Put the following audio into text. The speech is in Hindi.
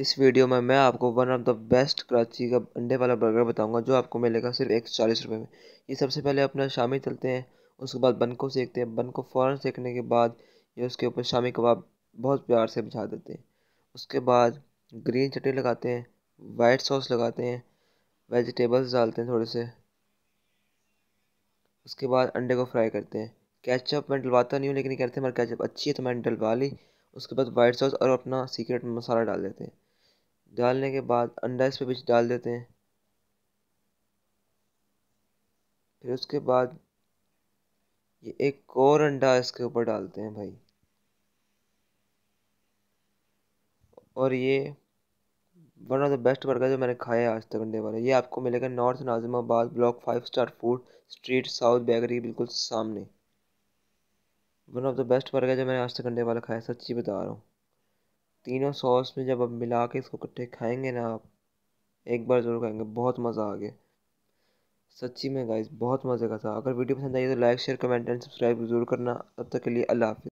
इस वीडियो में मैं आपको one of the best Karachi का अंडे वाला बर्गर बताऊंगा जो आपको मिलेगा सिर्फ एक सौ चालीस रुपये में ये सबसे पहले अपना शामी चलते हैं उसके बाद बन को सेकते हैं बन को फ़ौरन सेकने के बाद ये उसके ऊपर शामी कबाब बहुत प्यार से बिछा देते हैं उसके बाद ग्रीन चटनी लगाते हैं वाइट सॉस लगाते हैं वेजिटेबल्स डालते हैं थोड़े से उसके बाद अंडे को फ्राई करते हैं कैचअप मैं डलवाता नहीं हूँ लेकिन कहते हैं हमारी कैचअप अच्छी है तो मैंने डलवा ली उसके बाद वाइट सॉस और अपना सीक्रेट मसाला डाल देते हैं डालने के बाद अंडा इस पर बीच डाल देते हैं फिर उसके बाद ये एक और अंडा इसके ऊपर डालते हैं भाई और ये one of the best burger जो मैंने खाया है आज तक अंडे वाले ये आपको मिलेगा North Nazimabad block five star food street south bakery बिल्कुल सामने one of the best burger जो मैंने आज तक अंडे वाला खाया सच्ची बता रहा हूँ तीनों सॉस में जब आप मिला के इसको इकट्ठे खाएंगे ना आप एक बार ज़रूर खाएंगे बहुत मज़ा आ गया सच्ची में गाइस बहुत मज़े का था अगर वीडियो पसंद आई तो like share comment and subscribe जरूर करना तब तक के लिए अल्लाह हाफिज़